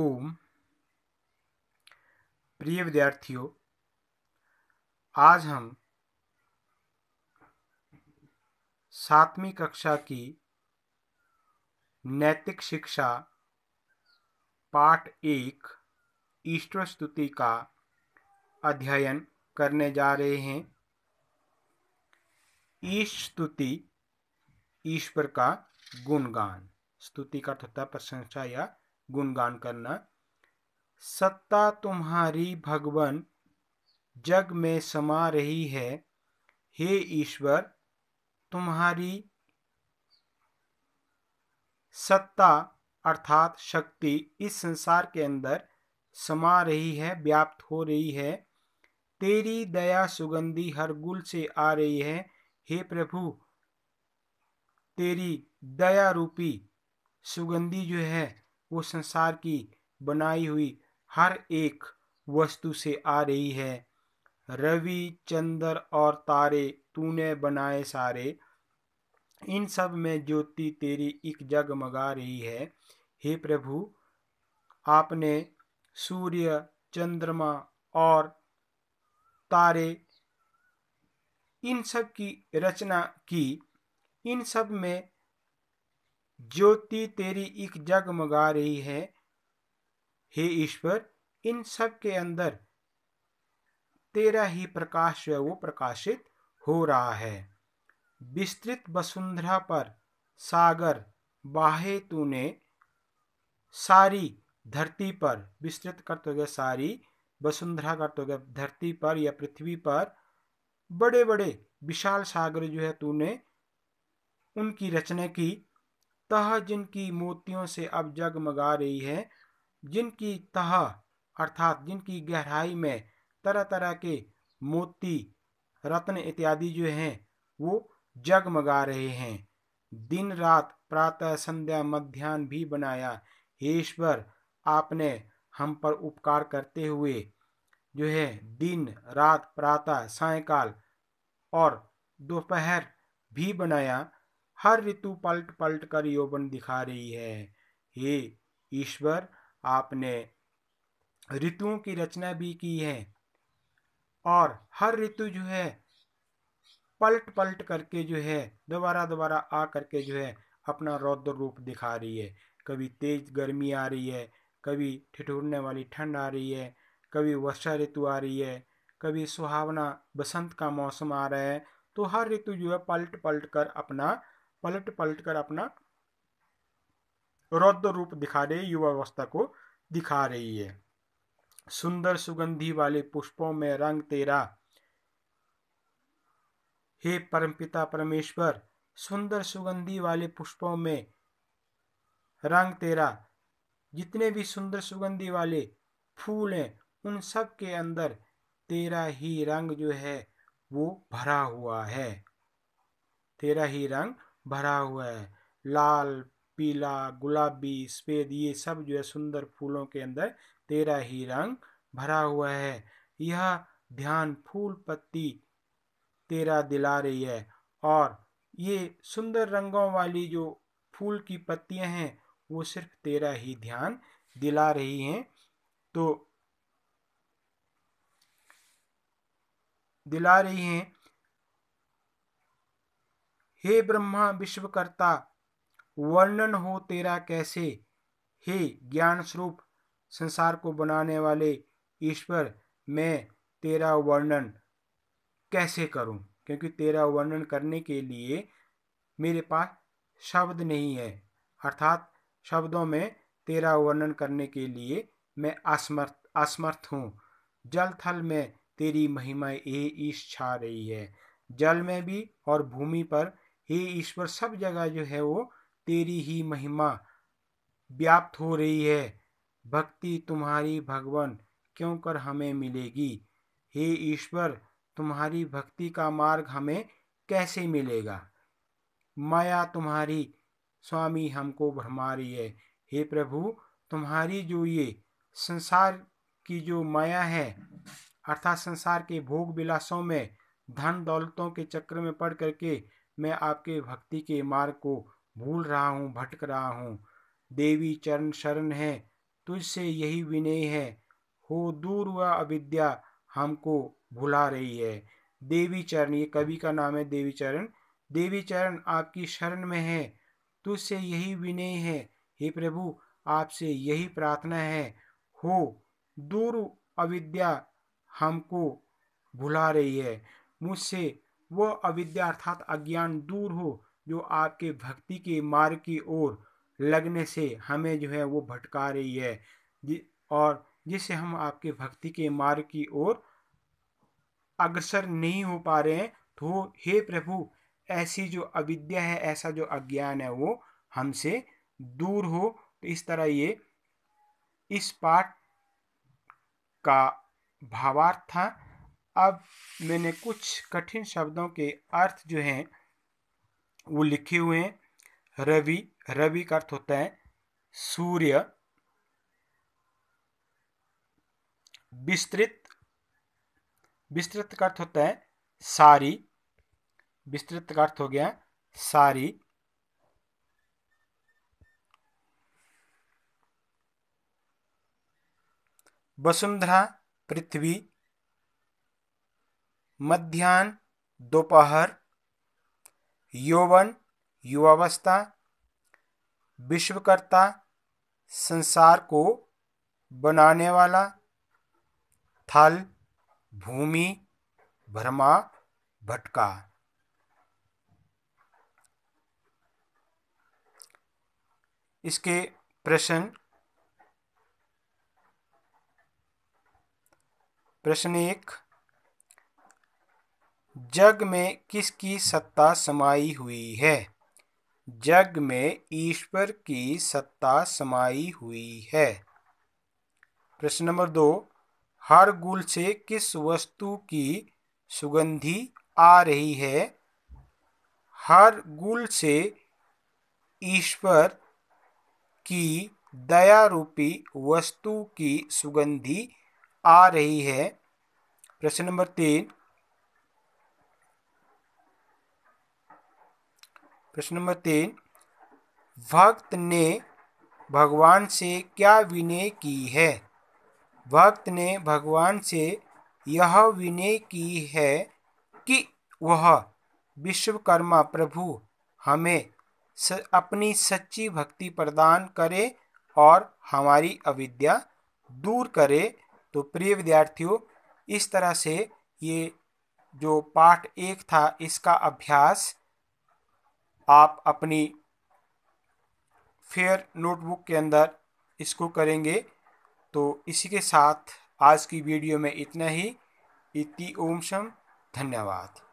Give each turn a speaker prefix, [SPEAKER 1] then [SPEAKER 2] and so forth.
[SPEAKER 1] ओम प्रिय विद्यार्थियों आज हम सातवीं कक्षा की नैतिक शिक्षा पाठ एक ईश्वर स्तुति का अध्ययन करने जा रहे हैं ईश स्तुति ईश्वर का गुणगान स्तुति का तथा प्रशंसा या गुणगान करना सत्ता तुम्हारी भगवन जग में समा रही है हे ईश्वर तुम्हारी सत्ता अर्थात शक्ति इस संसार के अंदर समा रही है व्याप्त हो रही है तेरी दया सुगंधी हर गुल से आ रही है हे प्रभु तेरी दया रूपी सुगंधी जो है वो संसार की बनाई हुई हर एक वस्तु से आ रही है रवि चंद्र और तारे तूने बनाए सारे इन सब में ज्योति तेरी एक जगमगा रही है हे प्रभु आपने सूर्य चंद्रमा और तारे इन सब की रचना की इन सब में ज्योति तेरी एक जगमगा रही है हे ईश्वर इन सब के अंदर तेरा ही प्रकाश जो है वो प्रकाशित हो रहा है विस्तृत वसुंधरा पर सागर बाहे तूने सारी धरती पर विस्तृत करते हुए सारी वसुंधरा करते हुए धरती पर या पृथ्वी पर बड़े बड़े विशाल सागर जो है तूने उनकी रचना की तह जिनकी मोतियों से अब जगमगा रही है जिनकी तह अर्थात जिनकी गहराई में तरह तरह के मोती रत्न इत्यादि जो हैं वो जगमगा रहे हैं दिन रात प्रातः संध्या मध्यान्ह भी बनाया ईश्वर आपने हम पर उपकार करते हुए जो है दिन रात प्रातः सायकाल और दोपहर भी बनाया हर ऋतु पलट पलट कर यौवन दिखा रही है हे ईश्वर आपने ऋतुओं की रचना भी की है और हर ऋतु जो है पलट पलट करके जो है दोबारा दोबारा आ करके जो है अपना रौद्र रूप दिखा रही है कभी तेज गर्मी आ रही है कभी ठिठुरने वाली ठंड आ रही है कभी वर्षा ऋतु आ रही है कभी सुहावना बसंत का मौसम आ रहा है तो हर ऋतु जो है पलट पलट कर अपना पलट पलट कर अपना रौद्र रूप दिखा रही अवस्था को दिखा रही है सुंदर सुगंधि वाले पुष्पों में रंग तेरा हे परमपिता परमेश्वर सुंदर सुगंधि वाले पुष्पों में रंग तेरा जितने भी सुंदर सुगंधि वाले फूल हैं उन सब के अंदर तेरा ही रंग जो है वो भरा हुआ है तेरा ही रंग भरा हुआ है लाल पीला गुलाबी सफ़ेद ये सब जो है सुंदर फूलों के अंदर तेरा ही रंग भरा हुआ है यह ध्यान फूल पत्ती तेरा दिला रही है और ये सुंदर रंगों वाली जो फूल की पत्तियां हैं वो सिर्फ तेरा ही ध्यान दिला रही हैं तो दिला रही हैं हे ब्रह्मा विश्वकर्ता वर्णन हो तेरा कैसे हे ज्ञान स्वरूप संसार को बनाने वाले ईश्वर मैं तेरा वर्णन कैसे करूं क्योंकि तेरा वर्णन करने के लिए मेरे पास शब्द नहीं है अर्थात शब्दों में तेरा वर्णन करने के लिए मैं असमर्थ असमर्थ हूँ जल थल में तेरी महिमा ये ईश छा रही है जल में भी और भूमि पर हे ईश्वर सब जगह जो है वो तेरी ही महिमा व्याप्त हो रही है भक्ति तुम्हारी भगवान क्यों कर हमें मिलेगी हे ईश्वर तुम्हारी भक्ति का मार्ग हमें कैसे मिलेगा माया तुम्हारी स्वामी हमको भरमा रही है हे प्रभु तुम्हारी जो ये संसार की जो माया है अर्थात संसार के भोग विलासों में धन दौलतों के चक्र में पड़ करके मैं आपके भक्ति के मार्ग को भूल रहा हूँ भटक रहा हूँ देवी चरण शरण है तुझसे यही विनय है हो दूर व अविद्या हमको भुला रही है देवी चरण ये कवि का नाम है देवी चरण देवी चरण आपकी शरण में है तुझसे यही विनय है हे प्रभु आपसे यही प्रार्थना है हो दूर अविद्या हमको भुला रही है मुझसे वह अविद्या अर्थात अज्ञान दूर हो जो आपके भक्ति के मार्ग की ओर लगने से हमें जो है वो भटका रही है और जिससे हम आपके भक्ति के मार्ग की ओर अग्रसर नहीं हो पा रहे हैं तो हे प्रभु ऐसी जो अविद्या है ऐसा जो अज्ञान है वो हमसे दूर हो तो इस तरह ये इस पाठ का भावार्थ था अब मैंने कुछ कठिन शब्दों के अर्थ जो हैं वो लिखे हुए हैं रवि रवि का अर्थ होता है सूर्य विस्तृत विस्तृत का अर्थ होता है सारी विस्तृत का अर्थ हो गया सारी वसुंधरा पृथ्वी मध्यान्ह दोपहर यौवन युवावस्था विश्वकर्ता संसार को बनाने वाला थल भूमि भ्रमा भटका इसके प्रश्न प्रश्न एक जग में किसकी सत्ता समाई हुई है जग में ईश्वर की सत्ता समाई हुई है प्रश्न नंबर दो हर गुल से किस वस्तु की सुगंधी आ रही है हर गुल से ईश्वर की दया रूपी वस्तु की सुगंधी आ रही है प्रश्न नंबर तीन प्रश्न नंबर तीन भक्त ने भगवान से क्या विनय की है भक्त ने भगवान से यह विनय की है कि वह विश्वकर्मा प्रभु हमें स, अपनी सच्ची भक्ति प्रदान करे और हमारी अविद्या दूर करे तो प्रिय विद्यार्थियों इस तरह से ये जो पाठ एक था इसका अभ्यास आप अपनी फेयर नोटबुक के अंदर इसको करेंगे तो इसी के साथ आज की वीडियो में इतना ही इति ओम शम धन्यवाद